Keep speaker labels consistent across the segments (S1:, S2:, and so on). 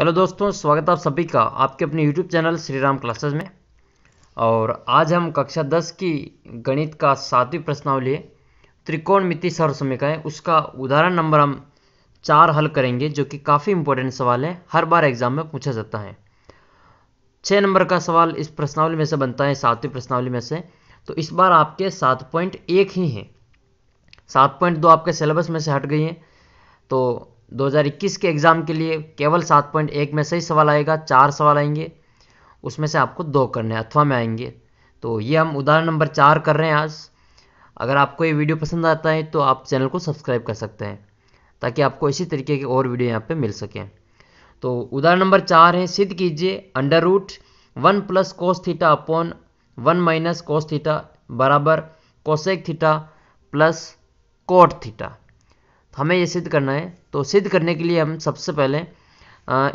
S1: hello दोस्तों स्वागत है आप सभी का आपके अपने YouTube channel Shri Ram classes में और आज हम कक्षा दस की गणित का सातवीं प्रश्नावली त्रिकोण समय सर्व समीकरण उसका उदाहरण नंबर हम चार हल करेंगे जो कि काफ़ी इंपॉर्टेंट सवाल है हर बार एग्जाम में पूछा जाता है छः नंबर का सवाल इस प्रश्नावली में से बनता है सातवीं प्रश्नावली में से तो इस बार आपके सात पॉइंट एक ही हैं सात पॉइंट दो आपके सिलेबस में से हट गई हैं तो 2021 के एग्ज़ाम के लिए केवल 7.1 में सही सवाल आएगा चार सवाल आएंगे उसमें से आपको दो करने अथवा में आएंगे तो ये हम उदाहरण नंबर चार कर रहे हैं आज अगर आपको ये वीडियो पसंद आता है तो आप चैनल को सब्सक्राइब कर सकते हैं ताकि आपको इसी तरीके के और वीडियो यहाँ पर मिल सकें तो उदाहरण नंबर चार है सिद्ध कीजिए under root one plus cos theta upon one minus cos theta बराबर cosec theta plus cot theta तो हमें ये सिद्ध करना है तो सिद्ध करने के लिए हम सबसे पहले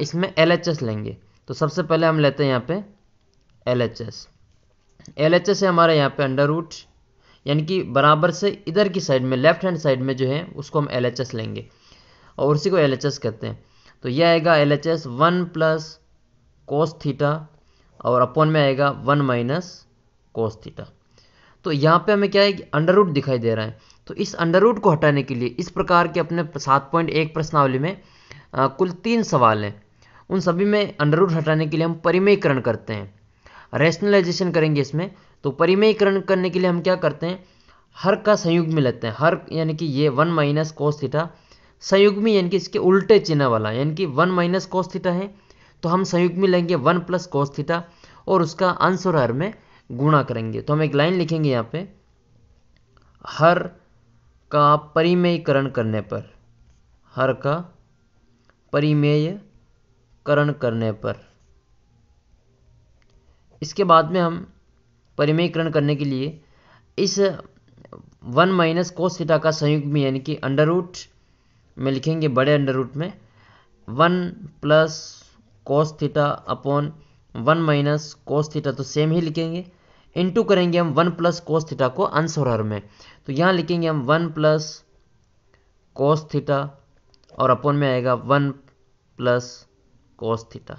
S1: इसमें एल लेंगे तो सबसे पहले हम लेते हैं यहाँ पे L H S L H S है हमारे यहाँ पे अंडर रूट यानी कि बराबर से इधर की साइड में लेफ्ट हैंड साइड में जो है उसको हम एल एच एस लेंगे और उसी को एल एच एस कहते हैं तो यह आएगा L H S one plus cos theta और अपॉन में आएगा वन माइनस कोस थीटा तो यहाँ पे हमें क्या है अंडर रूट दिखाई दे रहा है तो इस अंडर रूट को हटाने के लिए इस प्रकार के अपने सात पॉइंट एक प्रश्नावली में आ, कुल तीन सवाल हैं उन सभी में अंडर रूट हटाने के लिए हम परिमयीकरण करते हैं रेशनलाइजेशन करेंगे इसमें तो परिमयीकरण करने के लिए हम क्या करते हैं हर का संयुग में लेते हैं हर यानी कि ये वन माइनस कोस थीटा में यानी कि इसके उल्टे चिन्ह वाला यानी कि वन माइनस कोस थीटा है तो हम में लेंगे वन प्लस कोस थीटा और उसका अंश और हर में गुणा करेंगे तो हम एक लाइन लिखेंगे यहाँ पे हर का परिमेयकरण करने पर हर का परिमेयकरण करने पर इसके बाद में हम परिमेयकरण करने के लिए इस वन माइनस को सीटा का संयुक्त में यानी कि अंडर रूट में लिखेंगे बड़े अंडर रूट में one plus cos theta upon one minus cos theta तो सेम ही लिखेंगे इंटू करेंगे हम वन प्लस कोस थीटा को आंसर हर में तो यहाँ लिखेंगे हम वन प्लस कोस थीटा और अपन में आएगा वन प्लस कोस थीटा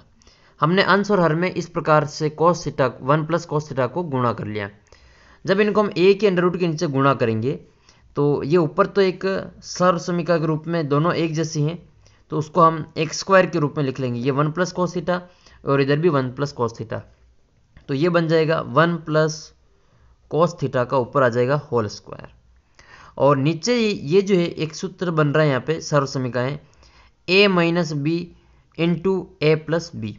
S1: हमने अंश और हर में इस प्रकार से cos theta one plus cos theta को गुणा कर लिया जब इनको हम ए के अंडर रूट के नीचे गुणा करेंगे तो ये ऊपर तो एक सर्व समीका के रूप में दोनों एक जैसी हैं तो उसको हम एक स्क्वायर के रूप में लिख लेंगे ये वन प्लस कोस थीटा और इधर भी वन प्लस कोस थीटा तो ये बन जाएगा वन प्लस कॉस थीटा का ऊपर आ जाएगा होल स्क्वायर और नीचे ये जो है एक सूत्र बन रहा है यहाँ पे सर्व समीकाएँ A minus B into A plus B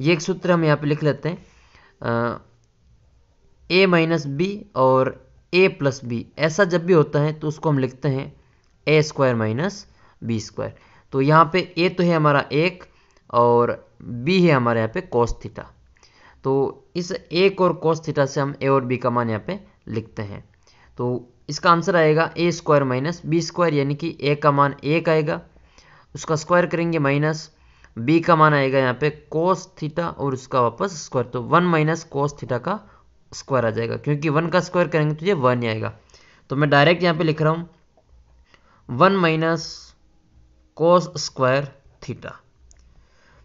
S1: ये एक सूत्र हम यहाँ पे लिख लेते हैं ए माइनस बी और ए प्लस बी ऐसा जब भी होता है तो उसको हम लिखते हैं A square minus B square तो यहाँ पे ए तो है हमारा एक और बी है हमारे यहाँ पे कोस थीटा तो इस एक और कोस थीटा से हम ए और बी का मान यहाँ पे लिखते हैं तो इसका आंसर आएगा A square minus B square यानी कि ए का मान एक आएगा उसका स्क्वायर करेंगे माइनस बी का मान आएगा यहाँ पे कोस थीटा और उसका वापस स्क्वायर तो वन माइनस कोस थीटा का स्क्वायर आ जाएगा क्योंकि वन का स्क्वायर करेंगे तो ये वन ही आएगा तो मैं डायरेक्ट यहाँ पे लिख रहा हूँ one minus cos square theta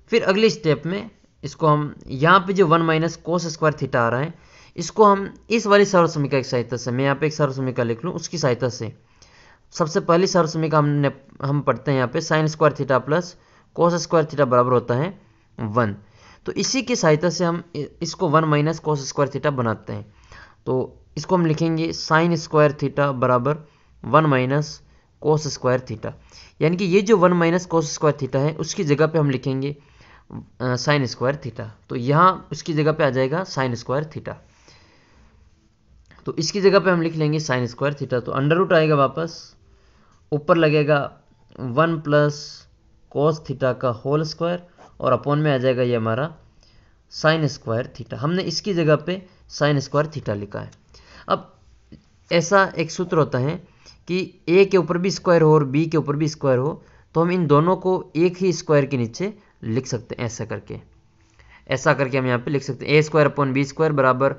S1: फिर अगली स्टेप में इसको हम यहाँ पे जो one minus cos square theta आ रहा है इसको हम इस वाली सर्व समीका की सहायता से मैं यहाँ पे एक सर्व समीका लिख लूँ उसकी सहायता से सबसे पहली सर्व समीका हमने हम पढ़ते हैं यहाँ पे sine square theta plus cos square theta बराबर होता है वन तो इसी की सहायता से हम इसको one minus cos square theta बनाते हैं तो इसको हम लिखेंगे साइन स्क्वायर थीटा बराबर one minus cos square theta यानी कि ये जो one minus cos square theta है उसकी जगह पे हम लिखेंगे साइन स्क्वायर थीटा तो यहाँ उसकी जगह पे आ जाएगा साइन स्क्वायर थीटा तो इसकी जगह पे हम लिख लेंगे साइन स्क्वायर थीटा तो अंडर रूट आएगा वापस ऊपर लगेगा वन प्लस कोस थीटा का होल स्क्वायर और अपॉन में आ जाएगा ये हमारा साइन स्क्वायर थीटा हमने इसकी जगह पे साइन स्क्वायर थीटा लिखा है अब ऐसा एक सूत्र होता है कि ए के ऊपर भी स्क्वायर हो और बी के ऊपर भी स्क्वायर हो तो हम इन दोनों को एक ही स्क्वायर के नीचे लिख सकते हैं ऐसा करके ऐसा करके हम यहाँ पे लिख सकते हैं A square upon B square बराबर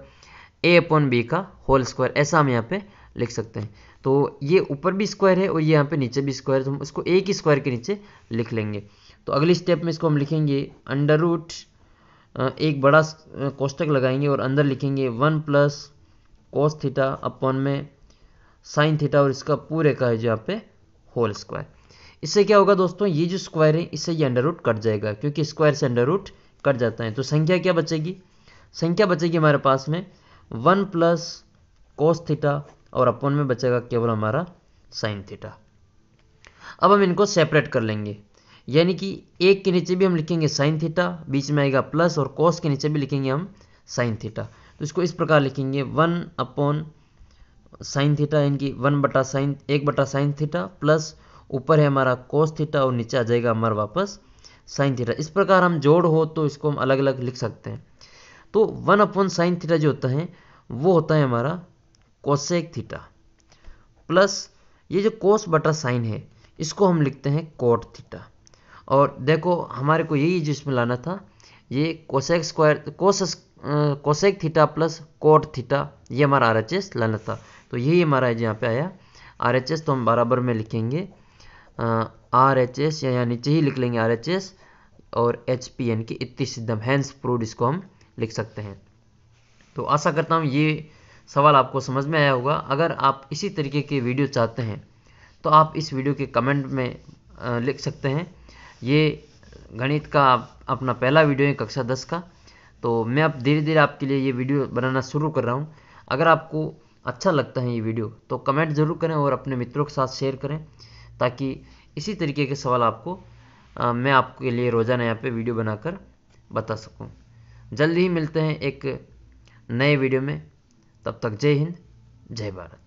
S1: ए अपॉन बी का होल स्क्वायर ऐसा हम यहाँ पे लिख सकते हैं तो ये ऊपर भी स्क्वायर है और ये यहाँ पे नीचे भी स्क्वायर तो हम इसको एक ही स्क्वायर के नीचे लिख लेंगे तो अगली स्टेप में इसको हम लिखेंगे अंडर रूट एक बड़ा कोष्टक लगाएंगे और अंदर लिखेंगे one plus cos theta upon में साइन थीटा और इसका पूरे का है जो यहाँ पे होल स्क्वायर इससे क्या होगा दोस्तों ये जो स्क्वायर है इससे ये अंडर रूट कट जाएगा क्योंकि स्क्वायर से अंडर रूट कट जाता है तो संख्या क्या बचेगी संख्या बचेगी हमारे पास में वन प्लस कोस थीटा और अपन में बचेगा केवल हमारा साइन थीटा अब हम इनको सेपरेट कर लेंगे यानी कि एक के नीचे भी हम लिखेंगे साइन थीटा बीच में आएगा प्लस और कोस के नीचे भी लिखेंगे हम साइन थीटा तो इसको इस प्रकार लिखेंगे वन अपॉन साइन थीटा यानी कि वन बटा साइन एक बटा साइन थीटा प्लस ऊपर है हमारा कोस थीटा और नीचे आ जाएगा हमारा वापस साइन थीटा इस प्रकार हम जोड़ हो तो इसको हम अलग अलग लिख सकते हैं तो वन अपॉन साइन थीटा जो होता है वो होता है हमारा कोसेक थीटा प्लस ये जो कोस बटा साइन है इसको हम लिखते हैं कोट थीटा और देखो हमारे को यही जिसमें लाना था ये cosec square cos cosec theta plus cot theta ये हमारा आर लाना था तो यही हमारा यहाँ पे आया आर तो हम बराबर में लिखेंगे आर एच एस या नीचे ही लिख लेंगे आर एच एस और एच पी एन की इतनी सिद्धम हैंस प्रूड इसको हम लिख सकते हैं तो आशा करता हूँ ये सवाल आपको समझ में आया होगा अगर आप इसी तरीके के वीडियो चाहते हैं तो आप इस वीडियो के कमेंट में लिख सकते हैं ये गणित का अपना पहला वीडियो है कक्षा दस का तो मैं अब धीरे धीरे आपके लिए ये वीडियो बनाना शुरू कर रहा हूँ अगर आपको अच्छा लगता है ये वीडियो तो कमेंट ज़रूर करें और अपने मित्रों के साथ शेयर करें ताकि इसी तरीके के सवाल आपको आ, मैं आपके लिए रोज़ाना यहाँ पे वीडियो बनाकर बता सकूँ जल्दी ही मिलते हैं एक नए वीडियो में तब तक जय हिंद जय भारत